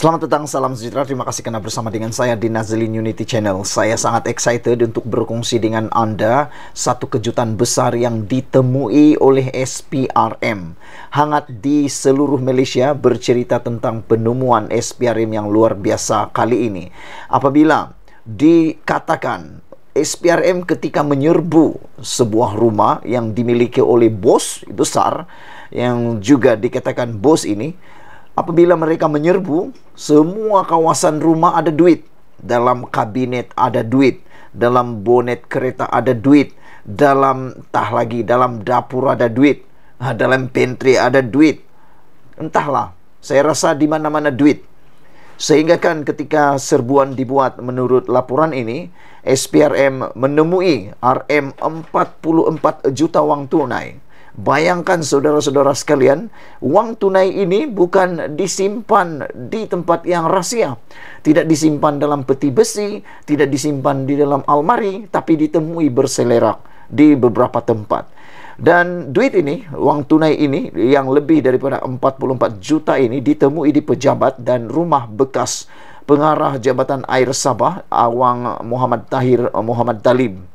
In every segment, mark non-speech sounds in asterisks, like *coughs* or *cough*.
Selamat datang, salam sejahtera. Terima kasih karena bersama dengan saya di Nazlin Unity Channel. Saya sangat excited untuk berkongsi dengan Anda satu kejutan besar yang ditemui oleh SPRM. Hangat di seluruh Malaysia bercerita tentang penemuan SPRM yang luar biasa kali ini. Apabila dikatakan SPRM ketika menyerbu sebuah rumah yang dimiliki oleh bos besar yang juga dikatakan bos ini apabila mereka menyerbu semua kawasan rumah ada duit dalam kabinet ada duit dalam bonet kereta ada duit dalam tah lagi dalam dapur ada duit ha, dalam pantry ada duit entahlah saya rasa di mana-mana duit sehingga kan ketika serbuan dibuat menurut laporan ini SPRM menemui RM44 juta wang tunai Bayangkan saudara-saudara sekalian, wang tunai ini bukan disimpan di tempat yang rahsia. Tidak disimpan dalam peti besi, tidak disimpan di dalam almari, tapi ditemui berselerak di beberapa tempat. Dan duit ini, wang tunai ini yang lebih daripada 44 juta ini ditemui di pejabat dan rumah bekas pengarah Jabatan Air Sabah, Awang Muhammad Tahir Muhammad Dalim.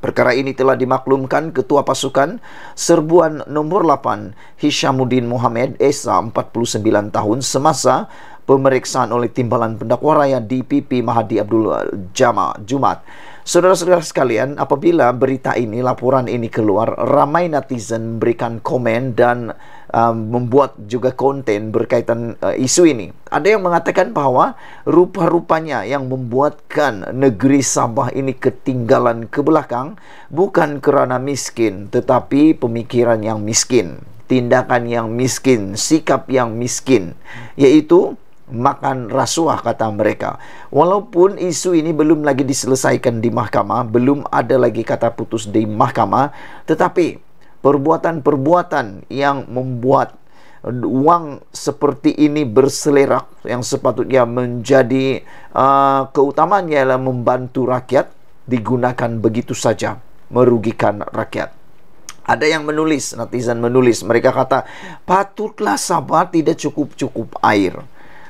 Perkara ini telah dimaklumkan Ketua Pasukan Serbuan Nombor 8 Hishamuddin Muhammad Esa 49 tahun semasa pemeriksaan oleh timbalan pendakwa raya DPP Mahadi Abdul Jama Jumat. Saudara-saudara sekalian, apabila berita ini, laporan ini keluar, ramai netizen memberikan komen dan um, membuat juga konten berkaitan uh, isu ini. Ada yang mengatakan bahawa rupa-rupanya yang membuatkan negeri Sabah ini ketinggalan ke belakang bukan kerana miskin tetapi pemikiran yang miskin, tindakan yang miskin, sikap yang miskin, yaitu makan rasuah kata mereka. Walaupun isu ini belum lagi diselesaikan di mahkamah, belum ada lagi kata putus di mahkamah, tetapi perbuatan-perbuatan yang membuat wang seperti ini berselerak yang sepatutnya menjadi uh, keutamaan ialah membantu rakyat digunakan begitu saja merugikan rakyat. Ada yang menulis, netizen menulis, mereka kata patutlah sabar tidak cukup-cukup air.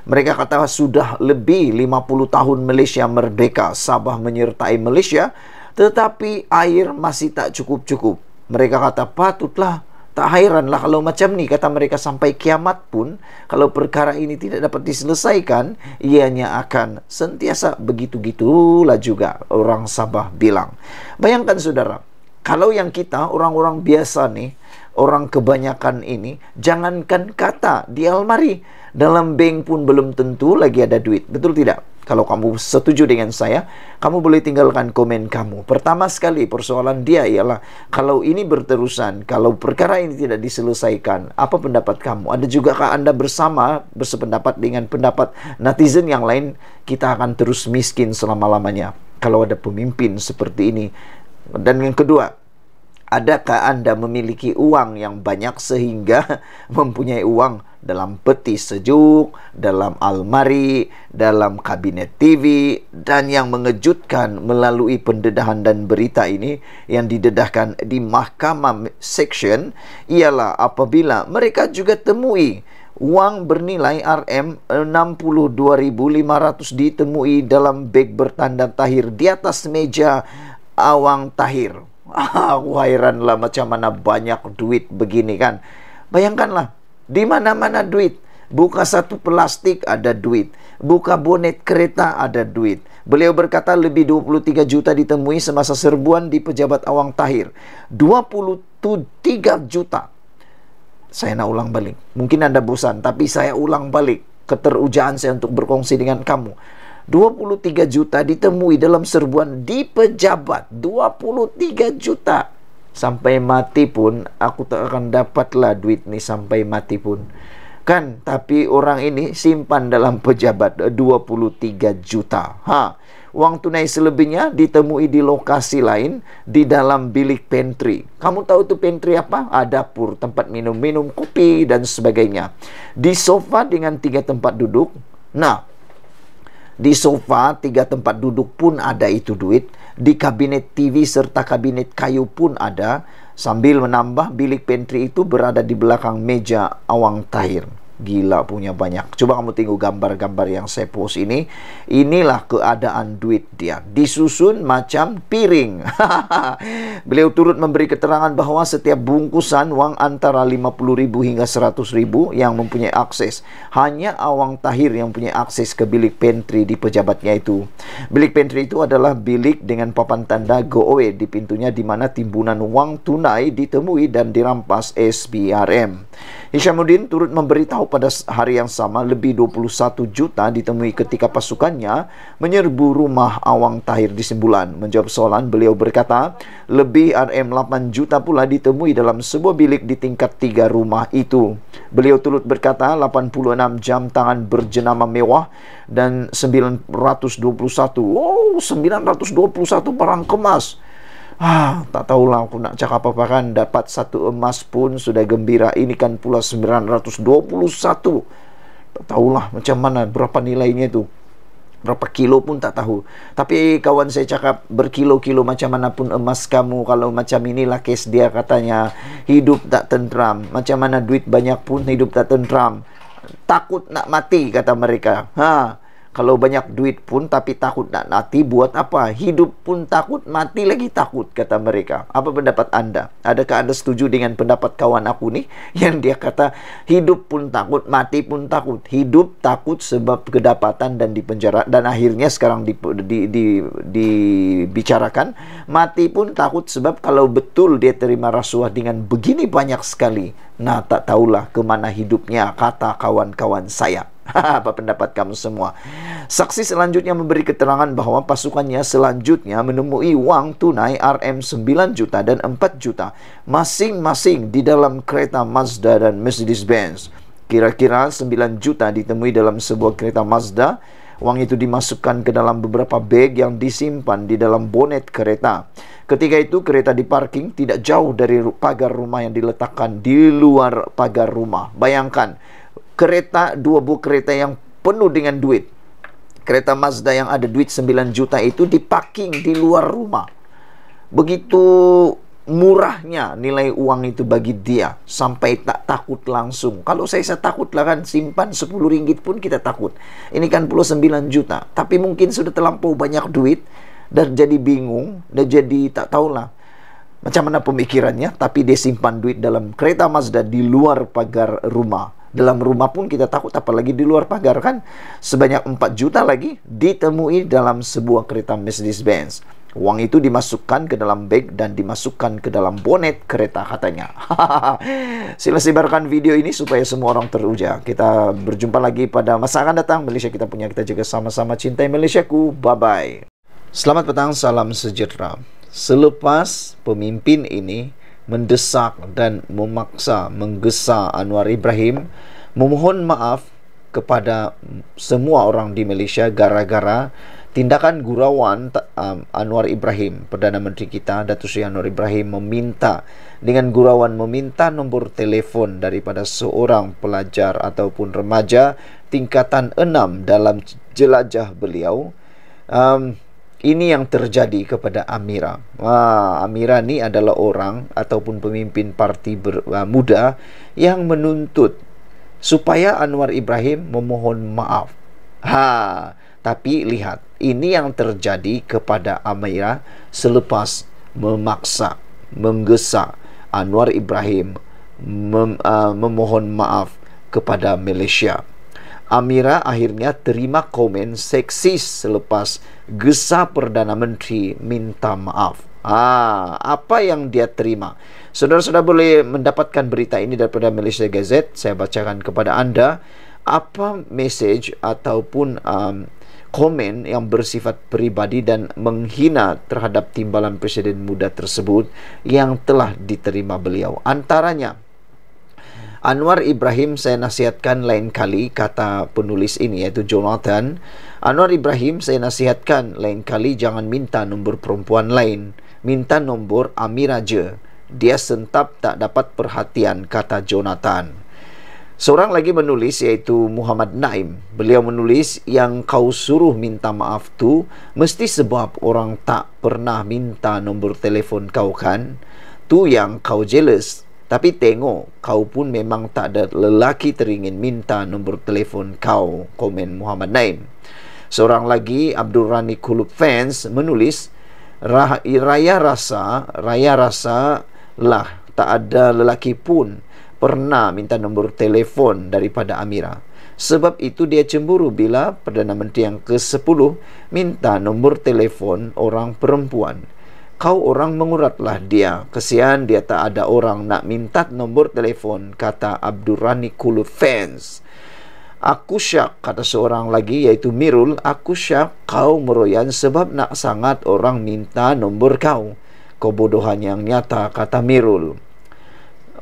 Mereka kata sudah lebih 50 tahun Malaysia merdeka, Sabah menyertai Malaysia, tetapi air masih tak cukup-cukup. Mereka kata patutlah tak hairanlah kalau macam ni kata mereka sampai kiamat pun kalau perkara ini tidak dapat diselesaikan ianya akan sentiasa begitu-gitulah juga orang Sabah bilang. Bayangkan saudara, kalau yang kita orang-orang biasa ni orang kebanyakan ini jangankan kata di almari dalam bank pun belum tentu lagi ada duit betul tidak kalau kamu setuju dengan saya kamu boleh tinggalkan komen kamu pertama sekali persoalan dia ialah kalau ini berterusan kalau perkara ini tidak diselesaikan apa pendapat kamu ada juga kah anda bersama bersependapat dengan pendapat netizen yang lain kita akan terus miskin selama-lamanya kalau ada pemimpin seperti ini dan yang kedua adakah anda memiliki uang yang banyak sehingga *laughs* mempunyai uang dalam peti sejuk, dalam almari, dalam kabinet TV dan yang mengejutkan melalui pendedahan dan berita ini yang didedahkan di mahkamah section ialah apabila mereka juga temui wang bernilai RM62,500 ditemui dalam beg bertanda tahir di atas meja awang tahir. *laughs* Aku lah macam mana banyak duit begini kan. Bayangkanlah, di mana-mana duit. Buka satu plastik ada duit. Buka bonet kereta ada duit. Beliau berkata lebih 23 juta ditemui semasa serbuan di pejabat Awang Tahir. 23 juta. Saya nak ulang balik. Mungkin anda bosan tapi saya ulang balik keterujaan saya untuk berkongsi dengan kamu. 23 juta ditemui dalam serbuan di pejabat 23 juta sampai mati pun aku tak akan dapatlah duit ni sampai mati pun kan tapi orang ini simpan dalam pejabat 23 eh, juta ha Uang tunai selebihnya ditemui di lokasi lain di dalam bilik pantry. Kamu tahu itu pantry apa? Ada ah, dapur, tempat minum-minum kopi dan sebagainya. Di sofa dengan tiga tempat duduk. Nah, di sofa tiga tempat duduk pun ada itu duit di kabinet TV serta kabinet kayu pun ada sambil menambah bilik pantry itu berada di belakang meja awang tahir gila punya banyak. Coba kamu tengok gambar-gambar yang saya post ini. Inilah keadaan duit dia. Disusun macam piring. *laughs* Beliau turut memberi keterangan bahawa setiap bungkusan wang antara 50,000 hingga 100,000 yang mempunyai akses. Hanya Awang Tahir yang punya akses ke bilik pantry di pejabatnya itu. Bilik pantry itu adalah bilik dengan papan tanda go away di pintunya di mana timbunan wang tunai ditemui dan dirampas SBRM. Hishamuddin turut memberitahu pada hari yang sama lebih 21 juta ditemui ketika pasukannya menyerbu rumah Awang Tahir di Simbulan. Menjawab soalan, beliau berkata, lebih RM8 juta pula ditemui dalam sebuah bilik di tingkat tiga rumah itu. Beliau turut berkata, 86 jam tangan berjenama mewah dan 921. Wow, 921 barang kemas. Ah, tak tahulah aku nak cakap apa kan dapat satu emas pun sudah gembira. Ini kan pula 921. Tak tahulah macam mana berapa nilainya itu. Berapa kilo pun tak tahu. Tapi kawan saya cakap berkilo-kilo macam mana pun emas kamu kalau macam inilah kes dia katanya hidup tak tentram. Macam mana duit banyak pun hidup tak tentram. Takut nak mati kata mereka. Ha. Kalau banyak duit pun tapi takut nak mati buat apa? Hidup pun takut, mati lagi takut kata mereka. Apa pendapat Anda? Adakah Anda setuju dengan pendapat kawan aku nih *laughs* yang dia kata hidup pun takut, mati pun takut. Hidup takut sebab kedapatan dan dipenjara dan akhirnya sekarang di, di, di, dibicarakan mati pun takut sebab kalau betul dia terima rasuah dengan begini banyak sekali. Nah tak tahulah kemana hidupnya kata kawan-kawan saya. *laughs* apa pendapat kamu semua? Saksi selanjutnya memberi keterangan bahwa pasukannya selanjutnya menemui wang tunai RM9 juta dan 4 juta masing-masing di dalam kereta Mazda dan Mercedes-Benz. Kira-kira 9 juta ditemui dalam sebuah kereta Mazda. wang itu dimasukkan ke dalam beberapa bag yang disimpan di dalam bonet kereta. Ketika itu kereta diparking tidak jauh dari pagar rumah yang diletakkan di luar pagar rumah. Bayangkan, kereta dua buah kereta yang penuh dengan duit kereta Mazda yang ada duit 9 juta itu diparking di luar rumah begitu murahnya nilai uang itu bagi dia sampai tak takut langsung kalau saya, saya takut lah kan simpan 10 ringgit pun kita takut ini kan puluh 9 juta tapi mungkin sudah terlampau banyak duit dan jadi bingung dan jadi tak tahulah macam mana pemikirannya tapi dia simpan duit dalam kereta Mazda di luar pagar rumah Dalam rumah pun kita takut apalagi di luar pagar kan. Sebanyak 4 juta lagi ditemui dalam sebuah kereta Mercedes-Benz. Uang itu dimasukkan ke dalam bag dan dimasukkan ke dalam bonet kereta katanya. *laughs* Sila sebarkan video ini supaya semua orang teruja. Kita berjumpa lagi pada masa akan datang. Malaysia kita punya, kita juga sama-sama. Cintai Malaysia ku Bye-bye. Selamat petang, salam sejahtera. Selepas pemimpin ini mendesak dan memaksa menggesa Anwar Ibrahim memohon maaf kepada semua orang di Malaysia gara-gara tindakan gurauan um, Anwar Ibrahim Perdana Menteri kita Datuk Seri Anwar Ibrahim meminta dengan gurauan meminta nombor telefon daripada seorang pelajar ataupun remaja tingkatan 6 dalam jelajah beliau um, ini yang terjadi kepada Amira. Wah, Amira ni adalah orang ataupun pemimpin parti ber, uh, muda yang menuntut supaya Anwar Ibrahim memohon maaf. Ha, tapi lihat, ini yang terjadi kepada Amira selepas memaksa, menggesa Anwar Ibrahim mem, uh, memohon maaf kepada Malaysia. Amira akhirnya terima komen seksis selepas gesa Perdana Menteri minta maaf. Ah, apa yang dia terima? Saudara-saudara boleh mendapatkan berita ini daripada Malaysia Gazette. Saya bacakan kepada anda apa message ataupun um, komen yang bersifat pribadi dan menghina terhadap timbalan presiden muda tersebut yang telah diterima beliau. Antaranya, Anwar Ibrahim saya nasihatkan lain kali kata penulis ini yaitu Jonathan Anwar Ibrahim saya nasihatkan lain kali jangan minta nombor perempuan lain minta nombor Amir aja dia sentap tak dapat perhatian kata Jonathan Seorang lagi menulis yaitu Muhammad Naim. Beliau menulis yang kau suruh minta maaf tu mesti sebab orang tak pernah minta nombor telefon kau kan? Tu yang kau jealous tapi tengok kau pun memang tak ada lelaki teringin minta nombor telefon kau komen Muhammad Naim. Seorang lagi Abdul Rani Kulub fans menulis Raya rasa Raya rasa lah tak ada lelaki pun pernah minta nombor telefon daripada Amira. Sebab itu dia cemburu bila Perdana Menteri yang ke-10 minta nombor telefon orang perempuan kau orang menguratlah dia. Kesian dia tak ada orang nak minta nombor telefon, kata Abdurrani Kulu fans. Aku syak, kata seorang lagi yaitu Mirul, aku syak kau meroyan sebab nak sangat orang minta nombor kau. Kau Kebodohan yang nyata, kata Mirul.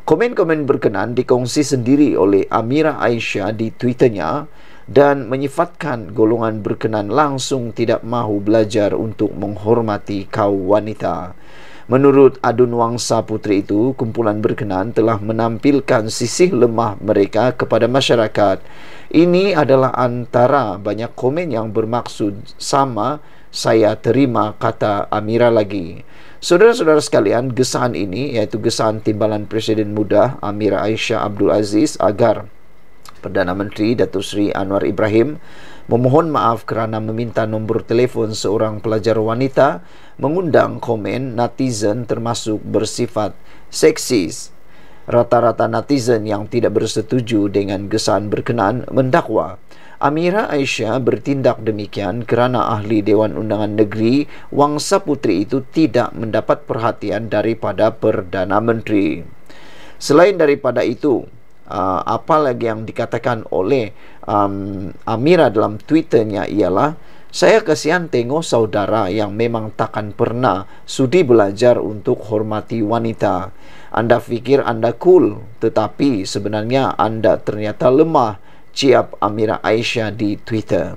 Komen-komen berkenan dikongsi sendiri oleh Amira Aisyah di Twitternya dan menyifatkan golongan berkenan langsung tidak mahu belajar untuk menghormati kaum wanita. Menurut adun wangsa putri itu, kumpulan berkenan telah menampilkan sisi lemah mereka kepada masyarakat. Ini adalah antara banyak komen yang bermaksud sama saya terima kata Amira lagi. Saudara-saudara sekalian, gesaan ini yaitu gesaan timbalan Presiden Muda Amira Aisyah Abdul Aziz agar Perdana Menteri Datuk Seri Anwar Ibrahim memohon maaf kerana meminta nombor telefon seorang pelajar wanita mengundang komen netizen termasuk bersifat seksis. Rata-rata netizen yang tidak bersetuju dengan gesaan berkenaan mendakwa Amira Aisyah bertindak demikian kerana ahli Dewan Undangan Negeri Wangsa Putri itu tidak mendapat perhatian daripada Perdana Menteri. Selain daripada itu, uh, apa lagi yang dikatakan oleh um, Amira dalam tweeternya ialah saya kasihan tengok saudara yang memang takkan pernah sudi belajar untuk hormati wanita. Anda fikir anda cool, tetapi sebenarnya anda ternyata lemah. Ciap Amira Aisyah di Twitter.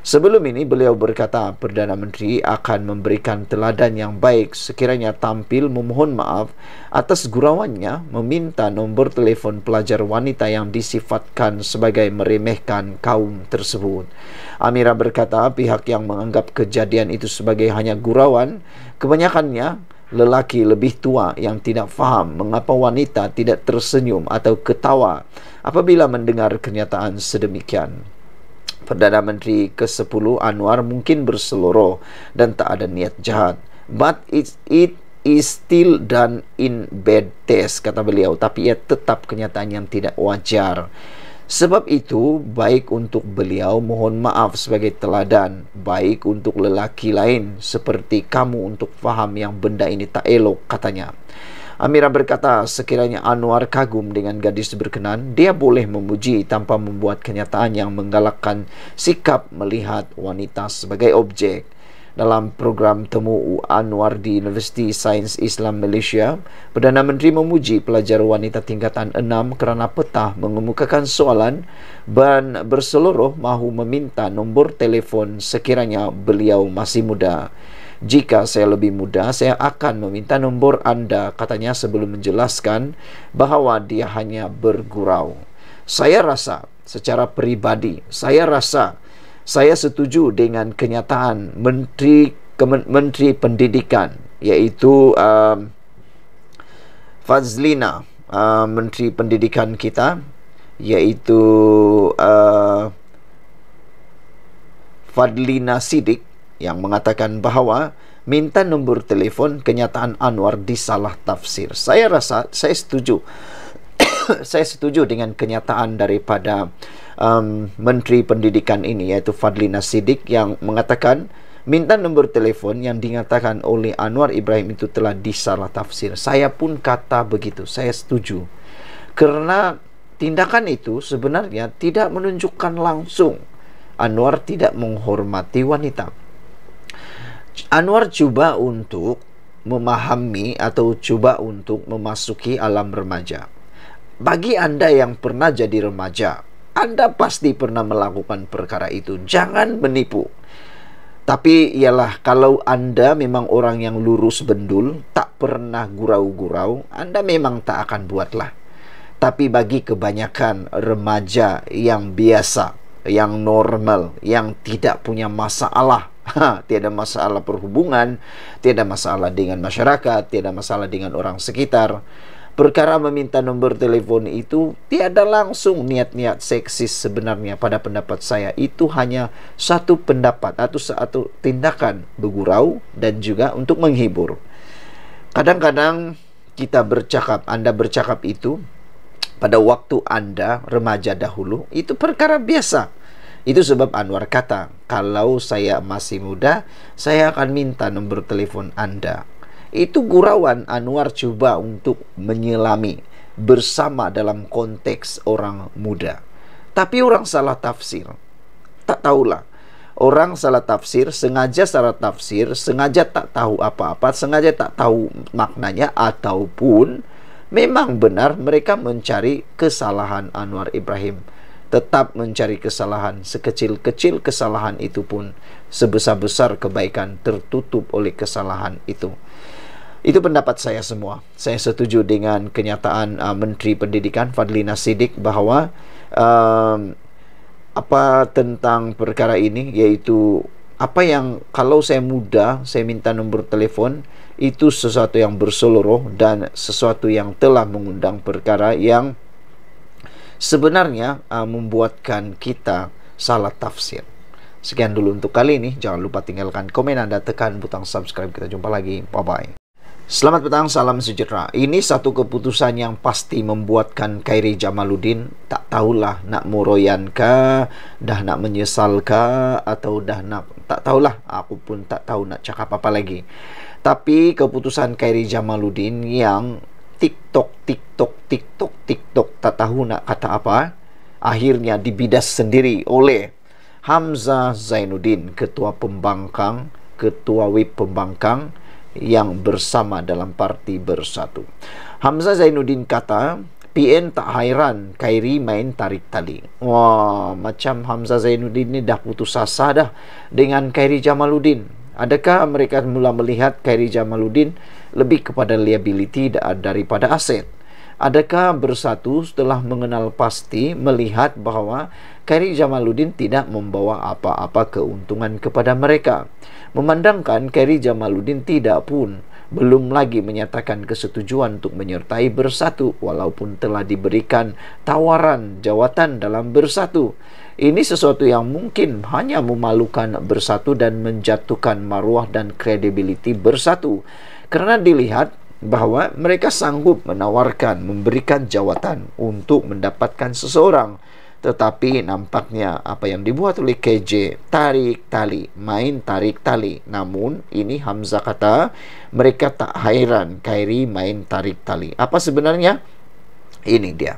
Sebelum ini beliau berkata Perdana Menteri akan memberikan teladan yang baik sekiranya tampil memohon maaf atas gurauannya meminta nombor telefon pelajar wanita yang disifatkan sebagai meremehkan kaum tersebut. Amira berkata pihak yang menganggap kejadian itu sebagai hanya gurauan kebanyakannya lelaki lebih tua yang tidak faham mengapa wanita tidak tersenyum atau ketawa apabila mendengar kenyataan sedemikian. Perdana Menteri ke-10 Anwar mungkin berseluruh dan tak ada niat jahat. But it's, it is still done in bad test kata beliau tapi ia tetap kenyataan yang tidak wajar sebab itu baik untuk beliau mohon maaf sebagai teladan baik untuk lelaki lain seperti kamu untuk faham yang benda ini tak elok katanya Amira berkata sekiranya Anwar kagum dengan gadis berkenan, dia boleh memuji tanpa membuat kenyataan yang menggalakkan sikap melihat wanita sebagai objek. Dalam program temu Anwar di Universiti Sains Islam Malaysia, Perdana Menteri memuji pelajar wanita tingkatan 6 kerana petah mengemukakan soalan dan berseluruh mahu meminta nombor telefon sekiranya beliau masih muda. Jika saya lebih muda, saya akan meminta nombor Anda, katanya sebelum menjelaskan bahwa dia hanya bergurau. Saya rasa secara pribadi, saya rasa saya setuju dengan kenyataan Menteri Kemen, Menteri Pendidikan, yaitu uh, um, Fazlina, uh, Menteri Pendidikan kita, yaitu uh, Fadlina Sidik yang mengatakan bahawa minta nombor telefon kenyataan Anwar disalah tafsir. Saya rasa saya setuju. *coughs* saya setuju dengan kenyataan daripada um, Menteri Pendidikan ini yaitu Fadlina Sidik yang mengatakan minta nombor telefon yang dinyatakan oleh Anwar Ibrahim itu telah disalah tafsir. Saya pun kata begitu. Saya setuju. Karena tindakan itu sebenarnya tidak menunjukkan langsung Anwar tidak menghormati wanita. Anwar coba untuk memahami atau coba untuk memasuki alam remaja. Bagi Anda yang pernah jadi remaja, Anda pasti pernah melakukan perkara itu. Jangan menipu. Tapi ialah kalau Anda memang orang yang lurus bendul, tak pernah gurau-gurau, Anda memang tak akan buatlah. Tapi bagi kebanyakan remaja yang biasa, yang normal, yang tidak punya masalah ha, tiada masalah perhubungan, tiada masalah dengan masyarakat, tiada masalah dengan orang sekitar. Perkara meminta nomor telefon itu tiada langsung niat-niat seksis sebenarnya pada pendapat saya itu hanya satu pendapat atau satu tindakan bergurau dan juga untuk menghibur. Kadang-kadang kita bercakap, anda bercakap itu pada waktu anda remaja dahulu itu perkara biasa itu sebab Anwar kata, kalau saya masih muda, saya akan minta nomor telepon Anda. Itu gurauan Anwar coba untuk menyelami bersama dalam konteks orang muda. Tapi orang salah tafsir. Tak tahulah. Orang salah tafsir, sengaja salah tafsir, sengaja tak tahu apa-apa, sengaja tak tahu maknanya, ataupun memang benar mereka mencari kesalahan Anwar Ibrahim. tetap mencari kesalahan, sekecil-kecil kesalahan itu pun sebesar-besar kebaikan tertutup oleh kesalahan itu. Itu pendapat saya semua. Saya setuju dengan kenyataan uh, Menteri Pendidikan Fadlina Sidik bahwa uh, um, apa tentang perkara ini yaitu apa yang kalau saya muda saya minta nomor telepon itu sesuatu yang berseluruh dan sesuatu yang telah mengundang perkara yang sebenarnya uh, membuatkan kita salah tafsir. Sekian dulu untuk kali ini. Jangan lupa tinggalkan komen Anda, tekan butang subscribe. Kita jumpa lagi. Bye-bye. Selamat petang, salam sejahtera. Ini satu keputusan yang pasti membuatkan Kairi Jamaluddin tak tahulah nak muroyan ke, dah nak menyesal ke, atau dah nak... Tak tahulah, aku pun tak tahu nak cakap apa lagi. Tapi keputusan Kairi Jamaluddin yang tiktok tiktok tiktok tiktok tak tahu nak kata apa eh. akhirnya dibidas sendiri oleh Hamzah Zainuddin ketua pembangkang ketua WIP pembangkang yang bersama dalam parti bersatu Hamzah Zainuddin kata PN tak hairan Kairi main tarik tali Wah macam Hamzah Zainuddin ni dah putus asa dah Dengan Kairi Jamaluddin Adakah mereka mula melihat Kairi Jamaluddin lebih kepada liability daripada aset. Adakah bersatu setelah mengenal pasti melihat bahawa Kairi Jamaluddin tidak membawa apa-apa keuntungan kepada mereka? Memandangkan Kairi Jamaluddin tidak pun belum lagi menyatakan kesetujuan untuk menyertai bersatu walaupun telah diberikan tawaran jawatan dalam bersatu. Ini sesuatu yang mungkin hanya memalukan bersatu dan menjatuhkan maruah dan kredibiliti bersatu karena dilihat bahwa mereka sanggup menawarkan, memberikan jawatan untuk mendapatkan seseorang. Tetapi nampaknya apa yang dibuat oleh KJ, tarik tali, main tarik tali. Namun ini Hamzah kata, mereka tak hairan Kairi main tarik tali. Apa sebenarnya? Ini dia.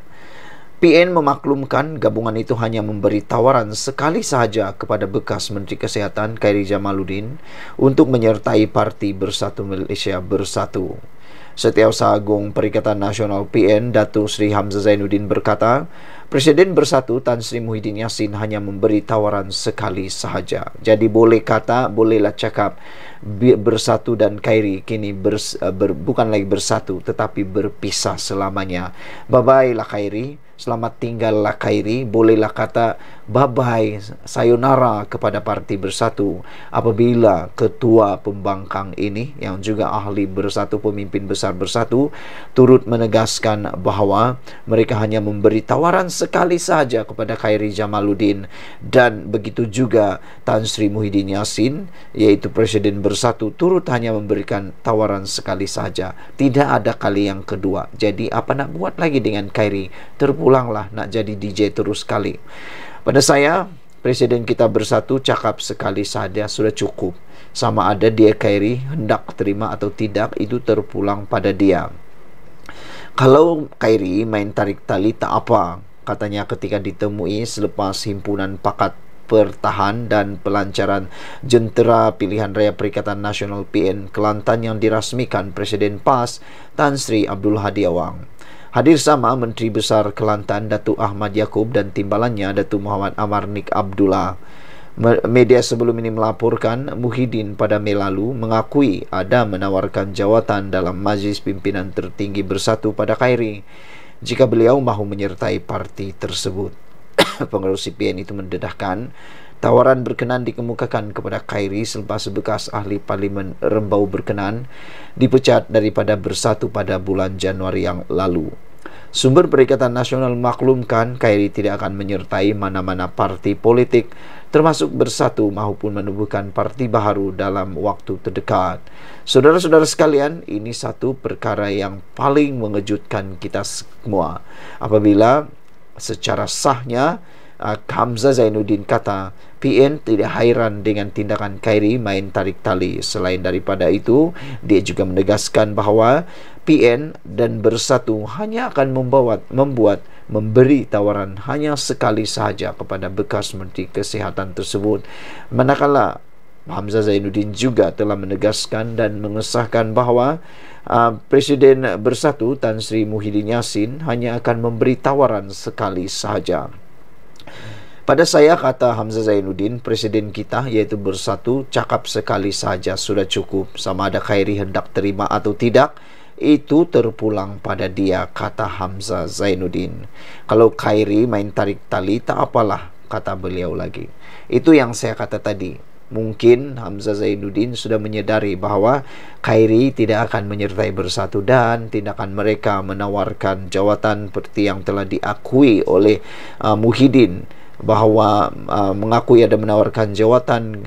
PN memaklumkan gabungan itu hanya memberi tawaran sekali sahaja kepada bekas Menteri Kesehatan Khairi Jamaluddin untuk menyertai Parti Bersatu Malaysia Bersatu. Setiausaha Agung Perikatan Nasional PN Datu Sri Hamzah Zainuddin berkata, Presiden Bersatu Tan Sri Muhyiddin Yassin hanya memberi tawaran sekali sahaja. Jadi boleh kata, bolehlah cakap Bersatu dan Khairi kini bers, ber, bukan lagi bersatu tetapi berpisah selamanya. Bye-bye lah Khairi selamat tinggal lah Kairi bolehlah kata babai sayonara kepada parti bersatu apabila ketua pembangkang ini yang juga ahli bersatu pemimpin besar bersatu turut menegaskan bahawa mereka hanya memberi tawaran sekali saja kepada Khairi Jamaluddin dan begitu juga Tan Sri Muhyiddin Yassin iaitu Presiden Bersatu turut hanya memberikan tawaran sekali saja tidak ada kali yang kedua jadi apa nak buat lagi dengan Khairi terpulanglah nak jadi DJ terus sekali pada saya, Presiden kita bersatu cakap sekali saja sudah cukup. Sama ada dia kairi, hendak terima atau tidak, itu terpulang pada dia. Kalau kairi main tarik tali tak apa, katanya ketika ditemui selepas himpunan pakat pertahan dan pelancaran jentera pilihan raya Perikatan Nasional PN Kelantan yang dirasmikan Presiden PAS Tan Sri Abdul Hadi Awang. Hadir sama Menteri Besar Kelantan Datuk Ahmad Yaakob dan timbalannya Datuk Muhammad Amar Nik Abdullah. Media sebelum ini melaporkan Muhyiddin pada Mei lalu mengakui ada menawarkan jawatan dalam Majlis Pimpinan Tertinggi Bersatu pada Kairi jika beliau mahu menyertai parti tersebut. *coughs* Pengurus PN itu mendedahkan Tawaran berkenan dikemukakan kepada Khairi selepas bekas ahli parlimen Rembau berkenan dipecat daripada bersatu pada bulan Januari yang lalu. Sumber Perikatan Nasional maklumkan Khairi tidak akan menyertai mana-mana parti politik termasuk bersatu maupun menubuhkan parti baru dalam waktu terdekat. Saudara-saudara sekalian, ini satu perkara yang paling mengejutkan kita semua. Apabila secara sahnya Ah, Hamzah Zainuddin kata PN tidak hairan dengan tindakan Khairi main tarik tali. Selain daripada itu, dia juga menegaskan bahawa PN dan Bersatu hanya akan membawa, membuat memberi tawaran hanya sekali sahaja kepada bekas Menteri Kesihatan tersebut. Manakala Hamzah Zainuddin juga telah menegaskan dan mengesahkan bahawa uh, Presiden Bersatu Tan Sri Muhyiddin Yassin hanya akan memberi tawaran sekali sahaja. Pada saya kata Hamzah Zainuddin, presiden kita yaitu bersatu cakap sekali saja sudah cukup sama ada Khairi hendak terima atau tidak itu terpulang pada dia kata Hamzah Zainuddin. Kalau Khairi main tarik tali tak apalah kata beliau lagi. Itu yang saya kata tadi mungkin Hamzah Zainuddin sudah menyedari bahawa Khairi tidak akan menyertai bersatu dan tindakan mereka menawarkan jawatan seperti yang telah diakui oleh uh, Muhyiddin. Muhyiddin bahawa uh, mengakui ada menawarkan jawatan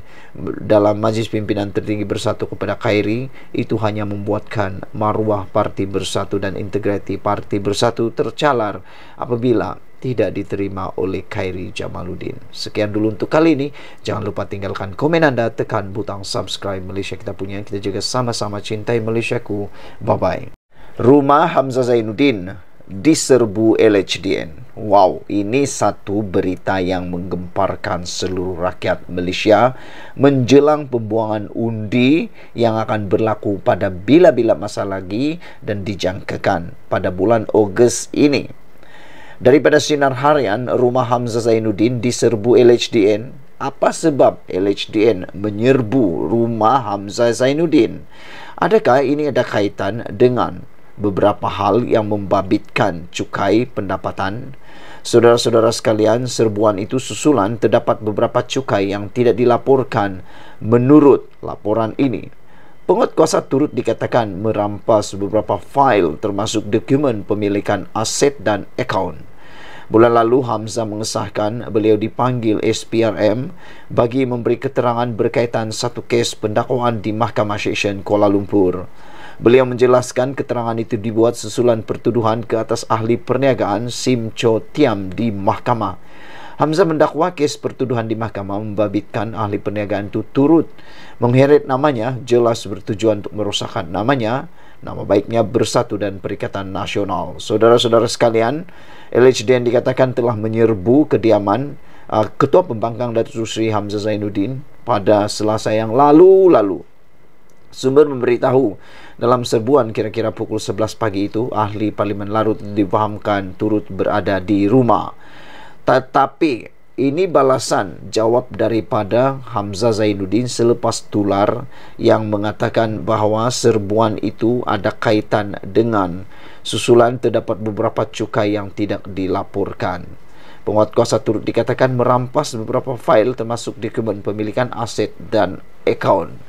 dalam majlis pimpinan tertinggi bersatu kepada Khairi itu hanya membuatkan maruah parti bersatu dan integriti parti bersatu tercalar apabila tidak diterima oleh Khairi Jamaluddin. Sekian dulu untuk kali ini. Jangan lupa tinggalkan komen anda, tekan butang subscribe Malaysia kita punya. Kita juga sama-sama cintai Malaysia ku. Bye-bye. Rumah Hamzah Zainuddin diserbu LHDN. Wow, ini satu berita yang menggemparkan seluruh rakyat Malaysia menjelang pembuangan undi yang akan berlaku pada bila-bila masa lagi dan dijangkakan pada bulan Ogos ini. Daripada sinar harian, rumah Hamzah Zainuddin diserbu LHDN. Apa sebab LHDN menyerbu rumah Hamzah Zainuddin? Adakah ini ada kaitan dengan beberapa hal yang membabitkan cukai pendapatan? Saudara-saudara sekalian, serbuan itu susulan terdapat beberapa cukai yang tidak dilaporkan menurut laporan ini. Penguat kuasa turut dikatakan merampas beberapa fail termasuk dokumen pemilikan aset dan akaun. Bulan lalu Hamza mengesahkan beliau dipanggil SPRM bagi memberi keterangan berkaitan satu kes pendakwaan di Mahkamah Seksyen Kuala Lumpur. Beliau menjelaskan keterangan itu dibuat sesulan pertuduhan ke atas ahli perniagaan Sim Cho Tiam di mahkamah. Hamzah mendakwa kes pertuduhan di mahkamah membabitkan ahli perniagaan itu turut mengheret namanya jelas bertujuan untuk merosakkan namanya nama baiknya bersatu dan perikatan nasional. Saudara-saudara sekalian, yang dikatakan telah menyerbu kediaman uh, Ketua Pembangkang Datuk Sri Hamzah Zainuddin pada selasa yang lalu-lalu. Sumber memberitahu dalam serbuan kira-kira pukul 11 pagi itu ahli parlimen larut dipahamkan turut berada di rumah. Tetapi ini balasan jawab daripada Hamzah Zainuddin selepas tular yang mengatakan bahawa serbuan itu ada kaitan dengan susulan terdapat beberapa cukai yang tidak dilaporkan. Penguat kuasa turut dikatakan merampas beberapa fail termasuk dokumen pemilikan aset dan akaun.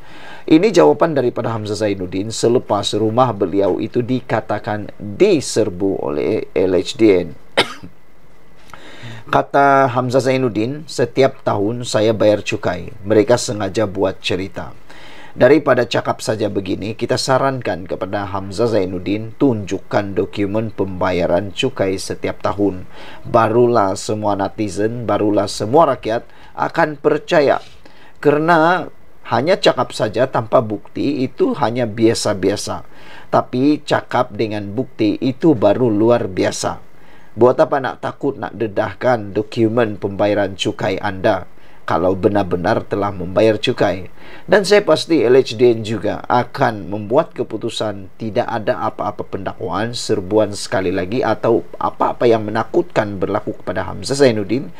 Ini jawaban daripada Hamzah Zainuddin selepas rumah beliau itu dikatakan diserbu oleh LHDN. Kata Hamzah Zainuddin, setiap tahun saya bayar cukai. Mereka sengaja buat cerita. Daripada cakap saja begini, kita sarankan kepada Hamzah Zainuddin tunjukkan dokumen pembayaran cukai setiap tahun. Barulah semua netizen, barulah semua rakyat akan percaya. Karena hanya cakap saja tanpa bukti itu hanya biasa-biasa. Tapi cakap dengan bukti itu baru luar biasa. Buat apa nak takut nak dedahkan dokumen pembayaran cukai anda kalau benar-benar telah membayar cukai. Dan saya pasti LHDN juga akan membuat keputusan tidak ada apa-apa pendakwaan serbuan sekali lagi atau apa-apa yang menakutkan berlaku kepada Hamzah Zainuddin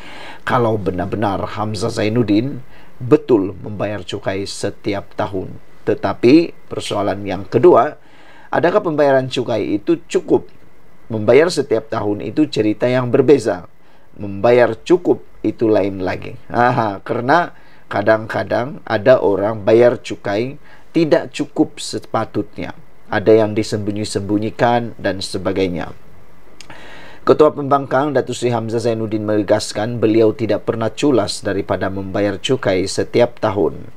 kalau benar-benar Hamzah Zainuddin betul membayar cukai setiap tahun. Tetapi persoalan yang kedua, adakah pembayaran cukai itu cukup? Membayar setiap tahun itu cerita yang berbeza. Membayar cukup itu lain lagi. Aha, karena kadang-kadang ada orang bayar cukai tidak cukup sepatutnya. Ada yang disembunyi-sembunyikan dan sebagainya. Ketua Pembangkang Datuk Sri Hamzah Zainuddin meregaskan beliau tidak pernah culas daripada membayar cukai setiap tahun.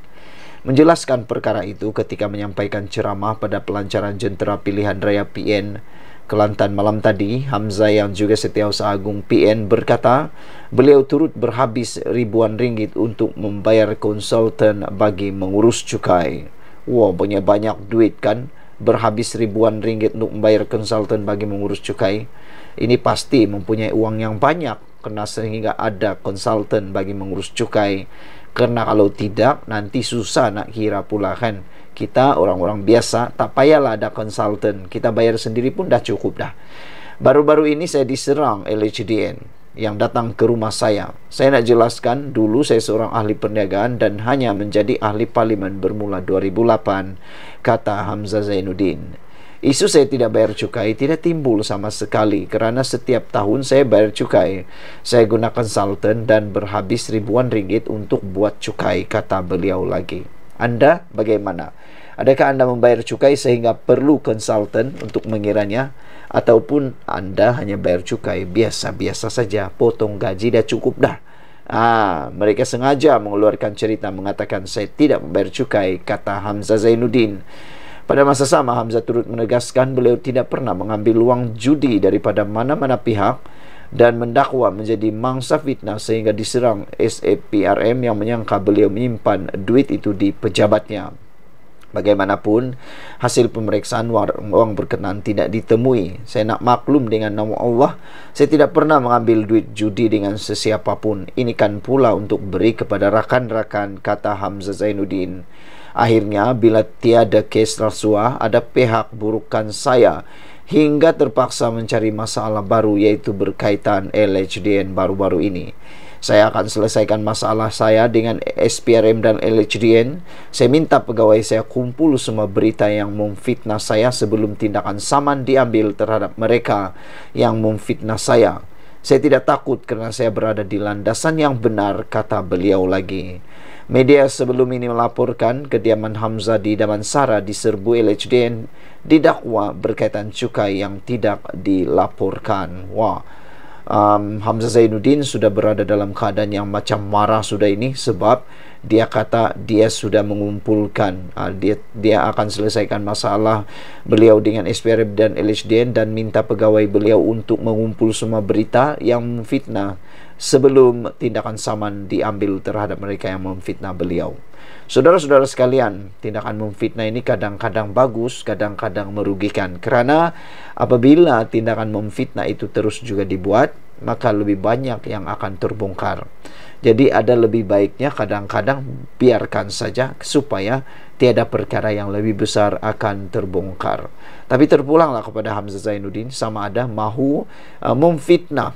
Menjelaskan perkara itu ketika menyampaikan ceramah pada pelancaran jentera pilihan raya PN Kelantan malam tadi, Hamzah yang juga setiausaha agung PN berkata, beliau turut berhabis ribuan ringgit untuk membayar konsultan bagi mengurus cukai. Wah, wow, banyak-banyak duit kan? berhabis ribuan ringgit untuk membayar konsultan bagi mengurus cukai ini pasti mempunyai uang yang banyak kena sehingga ada konsultan bagi mengurus cukai karena kalau tidak nanti susah nak kira pula kan kita orang-orang biasa tak payahlah ada konsultan kita bayar sendiri pun dah cukup dah baru-baru ini saya diserang LHDN yang datang ke rumah saya. Saya nak jelaskan dulu saya seorang ahli perniagaan dan hanya menjadi ahli parlimen bermula 2008, kata Hamzah Zainuddin. Isu saya tidak bayar cukai tidak timbul sama sekali kerana setiap tahun saya bayar cukai. Saya gunakan salten dan berhabis ribuan ringgit untuk buat cukai, kata beliau lagi. Anda bagaimana? Adakah anda membayar cukai sehingga perlu konsultan untuk mengiranya? ataupun anda hanya bayar cukai biasa-biasa saja potong gaji dah cukup dah Ah, mereka sengaja mengeluarkan cerita mengatakan saya tidak membayar cukai kata Hamzah Zainuddin pada masa sama Hamzah turut menegaskan beliau tidak pernah mengambil uang judi daripada mana-mana pihak dan mendakwa menjadi mangsa fitnah sehingga diserang SAPRM yang menyangka beliau menyimpan duit itu di pejabatnya. Bagaimanapun, hasil pemeriksaan wang berkenan tidak ditemui. Saya nak maklum dengan nama Allah, saya tidak pernah mengambil duit judi dengan sesiapa pun. Ini kan pula untuk beri kepada rakan-rakan, kata Hamzah Zainuddin. Akhirnya, bila tiada kes rasuah, ada pihak burukan saya hingga terpaksa mencari masalah baru yaitu berkaitan LHDN baru-baru ini saya akan selesaikan masalah saya dengan SPRM dan LHDN. Saya minta pegawai saya kumpul semua berita yang memfitnah saya sebelum tindakan saman diambil terhadap mereka yang memfitnah saya. Saya tidak takut kerana saya berada di landasan yang benar, kata beliau lagi. Media sebelum ini melaporkan kediaman Hamzah di Damansara diserbu LHDN didakwa berkaitan cukai yang tidak dilaporkan. Wah, um, Hamzah Zainuddin sudah berada dalam keadaan yang macam marah sudah ini sebab dia kata dia sudah mengumpulkan uh, dia dia akan selesaikan masalah beliau dengan SPRB dan LHDN dan minta pegawai beliau untuk mengumpul semua berita yang fitnah sebelum tindakan saman diambil terhadap mereka yang memfitnah beliau. Saudara-saudara sekalian, tindakan memfitnah ini kadang-kadang bagus, kadang-kadang merugikan. Kerana apabila tindakan memfitnah itu terus juga dibuat, maka lebih banyak yang akan terbongkar. Jadi ada lebih baiknya kadang-kadang biarkan saja supaya tiada perkara yang lebih besar akan terbongkar. Tapi terpulanglah kepada Hamzah Zainuddin sama ada mahu uh, memfitnah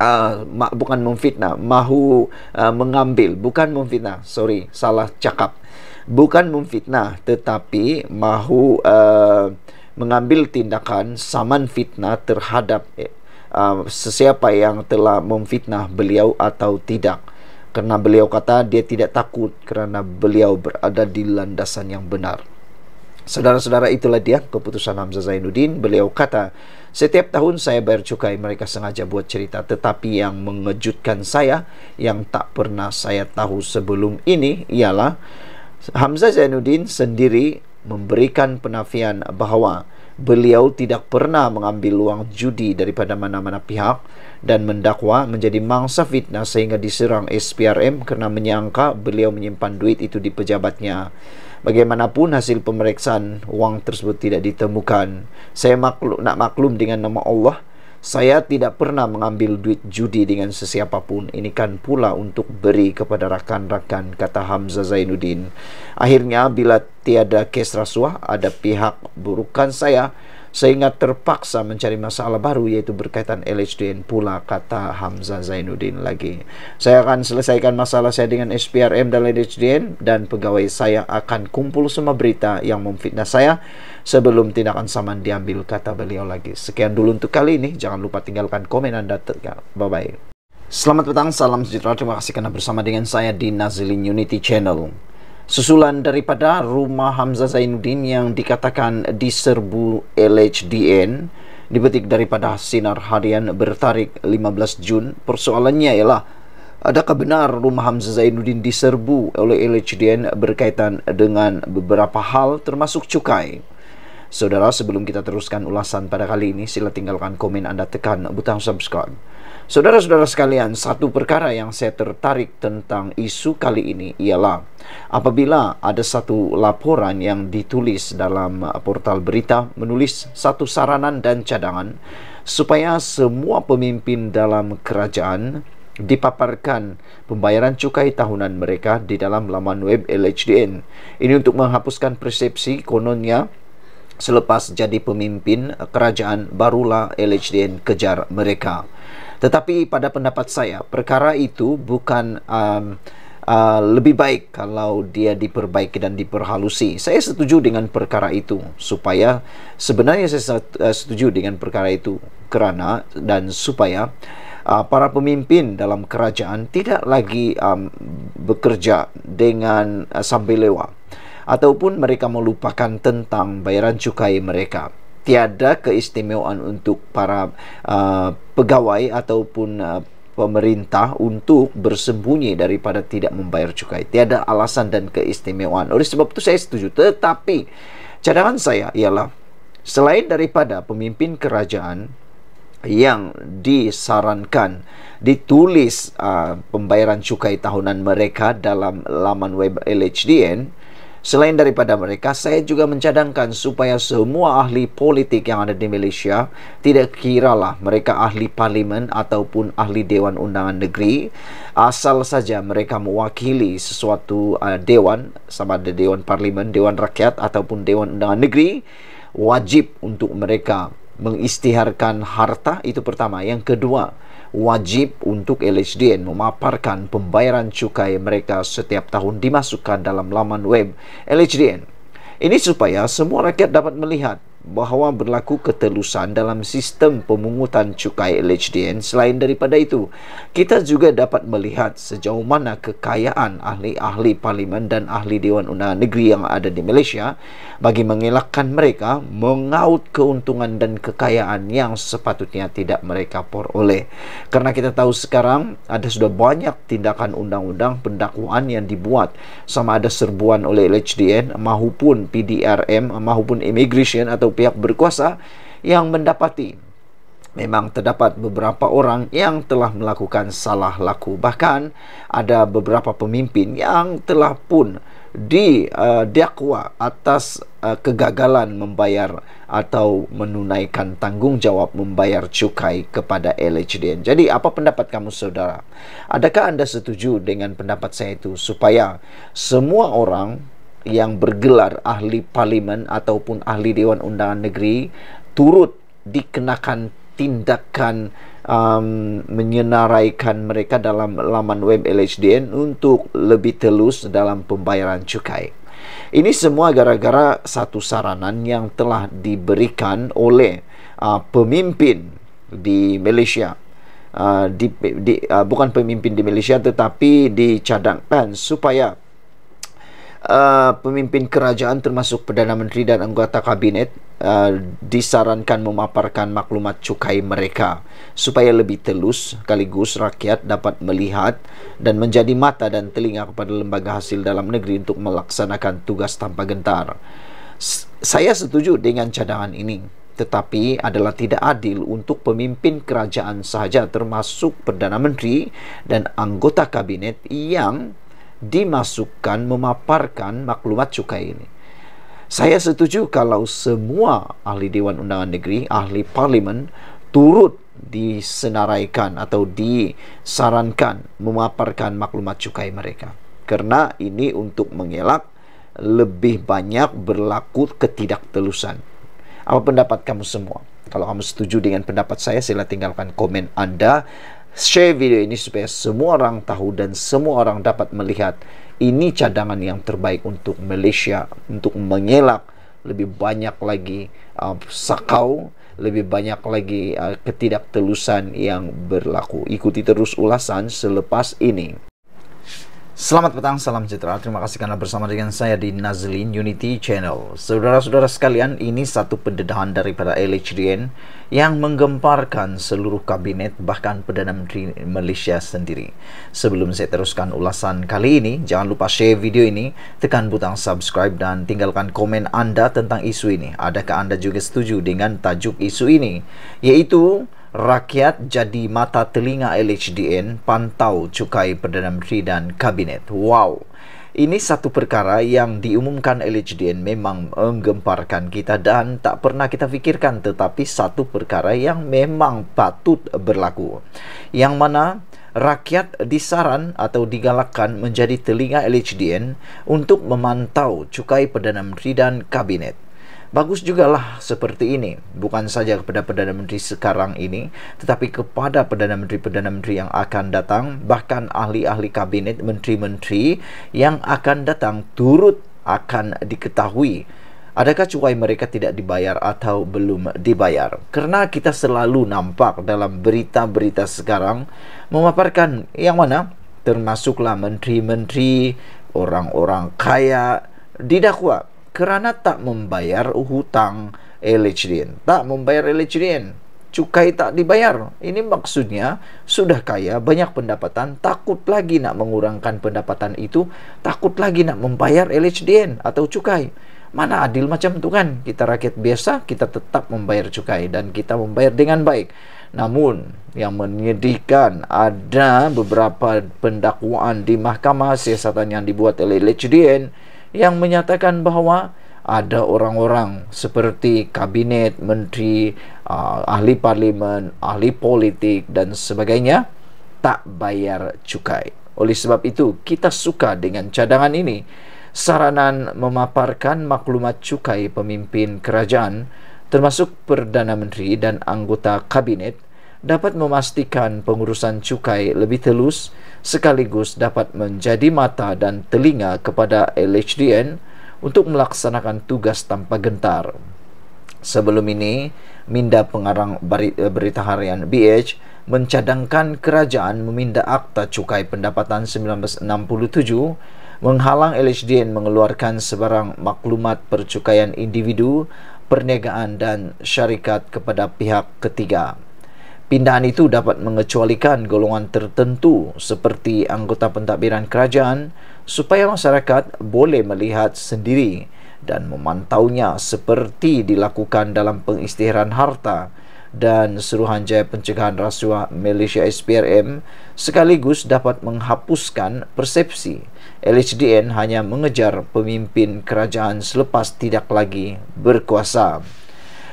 uh, bukan memfitnah, mahu uh, mengambil, bukan memfitnah. Sorry, salah cakap. Bukan memfitnah, tetapi mahu uh, mengambil tindakan saman fitnah terhadap uh, sesiapa yang telah memfitnah beliau atau tidak. Kerana beliau kata dia tidak takut kerana beliau berada di landasan yang benar. Saudara-saudara itulah dia keputusan Hamzah Zainuddin. Beliau kata Setiap tahun saya bayar cukai mereka sengaja buat cerita tetapi yang mengejutkan saya yang tak pernah saya tahu sebelum ini ialah Hamzah Zainuddin sendiri memberikan penafian bahawa beliau tidak pernah mengambil uang judi daripada mana-mana pihak dan mendakwa menjadi mangsa fitnah sehingga diserang SPRM kerana menyangka beliau menyimpan duit itu di pejabatnya. Bagaimanapun hasil pemeriksaan wang tersebut tidak ditemukan. Saya maklum, nak maklum dengan nama Allah, saya tidak pernah mengambil duit judi dengan sesiapa pun. Ini kan pula untuk beri kepada rakan-rakan, kata Hamzah Zainuddin. Akhirnya bila tiada kes rasuah, ada pihak burukan saya sehingga terpaksa mencari masalah baru yaitu berkaitan LHDN pula kata Hamzah Zainuddin lagi. Saya akan selesaikan masalah saya dengan SPRM dan LHDN dan pegawai saya akan kumpul semua berita yang memfitnah saya sebelum tindakan saman diambil kata beliau lagi. Sekian dulu untuk kali ini. Jangan lupa tinggalkan komen Anda. Bye-bye. Selamat petang, salam sejahtera. Terima kasih karena bersama dengan saya di Nazilin Unity Channel. susulan daripada rumah Hamzah Zainuddin yang dikatakan diserbu LHDN dibetik daripada sinar harian bertarik 15 Jun persoalannya ialah adakah benar rumah Hamzah Zainuddin diserbu oleh LHDN berkaitan dengan beberapa hal termasuk cukai Saudara, sebelum kita teruskan ulasan pada kali ini, sila tinggalkan komen anda tekan butang subscribe. Saudara-saudara sekalian, satu perkara yang saya tertarik tentang isu kali ini ialah apabila ada satu laporan yang ditulis dalam uh, portal berita menulis satu saranan dan cadangan supaya semua pemimpin dalam kerajaan dipaparkan pembayaran cukai tahunan mereka di dalam laman web LHDN. Ini untuk menghapuskan persepsi kononnya selepas jadi pemimpin kerajaan barulah LHDN kejar mereka. Tetapi pada pendapat saya, perkara itu bukan um, uh, lebih baik kalau dia diperbaiki dan diperhalusi. Saya setuju dengan perkara itu supaya sebenarnya saya uh, setuju dengan perkara itu kerana dan supaya uh, para pemimpin dalam kerajaan tidak lagi um, bekerja dengan uh, sambil lewa ataupun mereka melupakan tentang bayaran cukai mereka tiada keistimewaan untuk para uh, pegawai ataupun uh, pemerintah untuk bersembunyi daripada tidak membayar cukai. Tiada alasan dan keistimewaan. Oleh sebab itu saya setuju. Tetapi cadangan saya ialah selain daripada pemimpin kerajaan yang disarankan ditulis uh, pembayaran cukai tahunan mereka dalam laman web LHDN Selain daripada mereka, saya juga mencadangkan supaya semua ahli politik yang ada di Malaysia, tidak kira lah mereka ahli parlimen ataupun ahli dewan undangan negeri, asal saja mereka mewakili sesuatu uh, dewan, sama ada dewan parlimen, dewan rakyat ataupun dewan undangan negeri, wajib untuk mereka mengistiharkan harta itu pertama. Yang kedua, wajib untuk LHDN memaparkan pembayaran cukai mereka setiap tahun dimasukkan dalam laman web LHDN. Ini supaya semua rakyat dapat melihat bahawa berlaku ketelusan dalam sistem pemungutan cukai LHDN selain daripada itu kita juga dapat melihat sejauh mana kekayaan ahli-ahli parlimen dan ahli Dewan Undangan Negeri yang ada di Malaysia bagi mengelakkan mereka mengaut keuntungan dan kekayaan yang sepatutnya tidak mereka peroleh karena kita tahu sekarang ada sudah banyak tindakan undang-undang pendakwaan yang dibuat sama ada serbuan oleh LHDN maupun PDRM maupun Immigration atau pihak berkuasa yang mendapati memang terdapat beberapa orang yang telah melakukan salah laku bahkan ada beberapa pemimpin yang telah pun di uh, atas uh, kegagalan membayar atau menunaikan tanggungjawab membayar cukai kepada LHDN. Jadi apa pendapat kamu saudara? Adakah anda setuju dengan pendapat saya itu supaya semua orang yang bergelar ahli parlimen ataupun ahli dewan undangan negeri turut dikenakan tindakan um, menyenaraikan mereka dalam laman web LHDN untuk lebih telus dalam pembayaran cukai. Ini semua gara-gara satu saranan yang telah diberikan oleh uh, pemimpin di Malaysia. Uh, di, di, uh, bukan pemimpin di Malaysia tetapi dicadangkan supaya Uh, pemimpin kerajaan termasuk Perdana Menteri dan anggota kabinet uh, disarankan memaparkan maklumat cukai mereka supaya lebih telus kaligus rakyat dapat melihat dan menjadi mata dan telinga kepada lembaga hasil dalam negeri untuk melaksanakan tugas tanpa gentar. S saya setuju dengan cadangan ini tetapi adalah tidak adil untuk pemimpin kerajaan sahaja termasuk Perdana Menteri dan anggota kabinet yang dimasukkan memaparkan maklumat cukai ini. Saya setuju kalau semua ahli Dewan Undangan Negeri, ahli Parlimen turut disenaraikan atau disarankan memaparkan maklumat cukai mereka. Kerana ini untuk mengelak lebih banyak berlaku ketidaktelusan. Apa pendapat kamu semua? Kalau kamu setuju dengan pendapat saya, sila tinggalkan komen Anda share video ini supaya semua orang tahu dan semua orang dapat melihat ini cadangan yang terbaik untuk Malaysia untuk mengelak lebih banyak lagi uh, sakau lebih banyak lagi uh, ketidaktelusan yang berlaku ikuti terus ulasan selepas ini Selamat petang, salam citra. Terima kasih karena bersama dengan saya di Nazlin Unity Channel. Saudara-saudara sekalian, ini satu pendedahan daripada LHDN yang menggemparkan seluruh kabinet bahkan Perdana Menteri Malaysia sendiri. Sebelum saya teruskan ulasan kali ini, jangan lupa share video ini, tekan butang subscribe dan tinggalkan komen anda tentang isu ini. Adakah anda juga setuju dengan tajuk isu ini? Yaitu rakyat jadi mata telinga LHDN pantau cukai Perdana Menteri dan Kabinet. Wow. Ini satu perkara yang diumumkan LHDN memang menggemparkan kita dan tak pernah kita fikirkan tetapi satu perkara yang memang patut berlaku. Yang mana rakyat disaran atau digalakkan menjadi telinga LHDN untuk memantau cukai Perdana Menteri dan Kabinet. Bagus juga lah seperti ini, bukan saja kepada Perdana Menteri sekarang ini, tetapi kepada Perdana Menteri-Perdana Menteri yang akan datang, bahkan ahli-ahli kabinet, menteri-menteri yang akan datang turut akan diketahui adakah cuai mereka tidak dibayar atau belum dibayar. Karena kita selalu nampak dalam berita-berita sekarang memaparkan yang mana termasuklah menteri-menteri, orang-orang kaya didakwa kerana tak membayar hutang LHDN. Tak membayar LHDN. Cukai tak dibayar. Ini maksudnya sudah kaya, banyak pendapatan, takut lagi nak mengurangkan pendapatan itu, takut lagi nak membayar LHDN atau cukai. Mana adil macam itu kan? Kita rakyat biasa, kita tetap membayar cukai dan kita membayar dengan baik. Namun, yang menyedihkan ada beberapa pendakwaan di mahkamah siasatan yang dibuat oleh LHDN, yang menyatakan bahawa ada orang-orang seperti kabinet, menteri, uh, ahli parlimen, ahli politik dan sebagainya tak bayar cukai. Oleh sebab itu, kita suka dengan cadangan ini. Saranan memaparkan maklumat cukai pemimpin kerajaan termasuk Perdana Menteri dan anggota kabinet dapat memastikan pengurusan cukai lebih telus sekaligus dapat menjadi mata dan telinga kepada LHDN untuk melaksanakan tugas tanpa gentar. Sebelum ini, Minda Pengarang eh, Berita Harian BH mencadangkan kerajaan meminda Akta Cukai Pendapatan 1967 menghalang LHDN mengeluarkan sebarang maklumat percukaian individu, perniagaan dan syarikat kepada pihak ketiga. Pindahan itu dapat mengecualikan golongan tertentu seperti anggota pentadbiran kerajaan supaya masyarakat boleh melihat sendiri dan memantaunya seperti dilakukan dalam pengisytiharan harta dan Suruhanjaya Pencegahan Rasuah Malaysia SPRM sekaligus dapat menghapuskan persepsi LHDN hanya mengejar pemimpin kerajaan selepas tidak lagi berkuasa.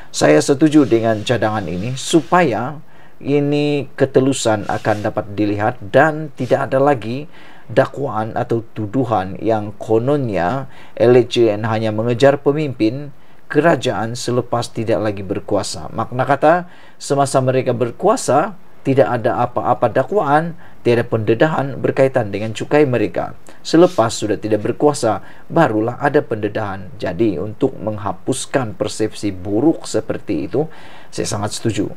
Saya setuju dengan cadangan ini supaya ini ketelusan akan dapat dilihat dan tidak ada lagi dakwaan atau tuduhan yang kononnya LHN hanya mengejar pemimpin kerajaan selepas tidak lagi berkuasa. Makna kata semasa mereka berkuasa tidak ada apa-apa dakwaan, tiada pendedahan berkaitan dengan cukai mereka. Selepas sudah tidak berkuasa, barulah ada pendedahan. Jadi untuk menghapuskan persepsi buruk seperti itu, saya sangat setuju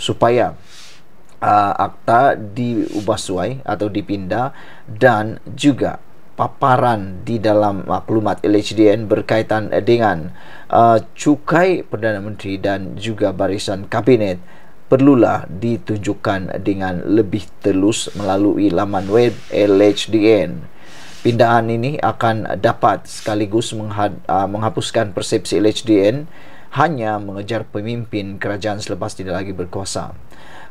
supaya uh, akta diubah suai atau dipindah dan juga paparan di dalam maklumat LHDN berkaitan dengan uh, cukai Perdana Menteri dan juga barisan kabinet perlulah ditunjukkan dengan lebih telus melalui laman web LHDN. Pindahan ini akan dapat sekaligus uh, menghapuskan persepsi LHDN hanya mengejar pemimpin kerajaan selepas tidak lagi berkuasa.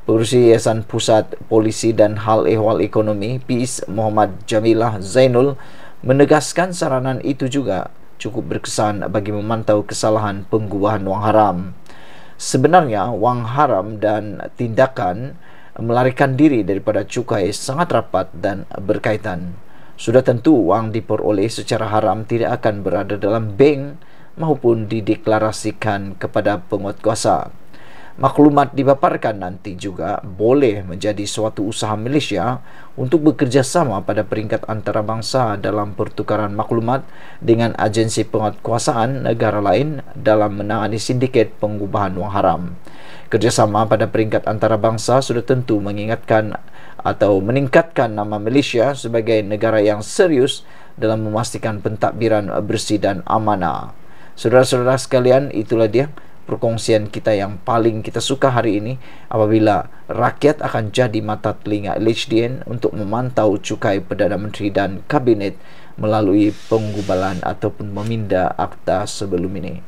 Pengurusi Yayasan Pusat Polisi dan Hal Ehwal Ekonomi PIS Muhammad Jamilah Zainul menegaskan saranan itu juga cukup berkesan bagi memantau kesalahan pengguahan wang haram. Sebenarnya, wang haram dan tindakan melarikan diri daripada cukai sangat rapat dan berkaitan. Sudah tentu wang diperoleh secara haram tidak akan berada dalam bank maupun dideklarasikan kepada penguat kuasa. Maklumat dipaparkan nanti juga boleh menjadi suatu usaha Malaysia untuk bekerjasama pada peringkat antarabangsa dalam pertukaran maklumat dengan agensi penguat kuasaan negara lain dalam menangani sindiket pengubahan wang haram. Kerjasama pada peringkat antarabangsa sudah tentu mengingatkan atau meningkatkan nama Malaysia sebagai negara yang serius dalam memastikan pentadbiran bersih dan amanah. Saudara-saudara sekalian, itulah dia perkongsian kita yang paling kita suka hari ini apabila rakyat akan jadi mata telinga LHDN untuk memantau cukai Perdana Menteri dan Kabinet melalui penggubalan ataupun meminda akta sebelum ini.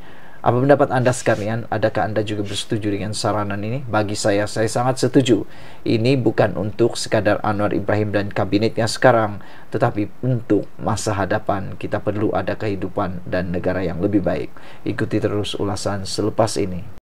Apa pendapat anda sekalian? Adakah anda juga bersetuju dengan saranan ini? Bagi saya, saya sangat setuju. Ini bukan untuk sekadar Anwar Ibrahim dan kabinetnya sekarang, tetapi untuk masa hadapan kita perlu ada kehidupan dan negara yang lebih baik. Ikuti terus ulasan selepas ini.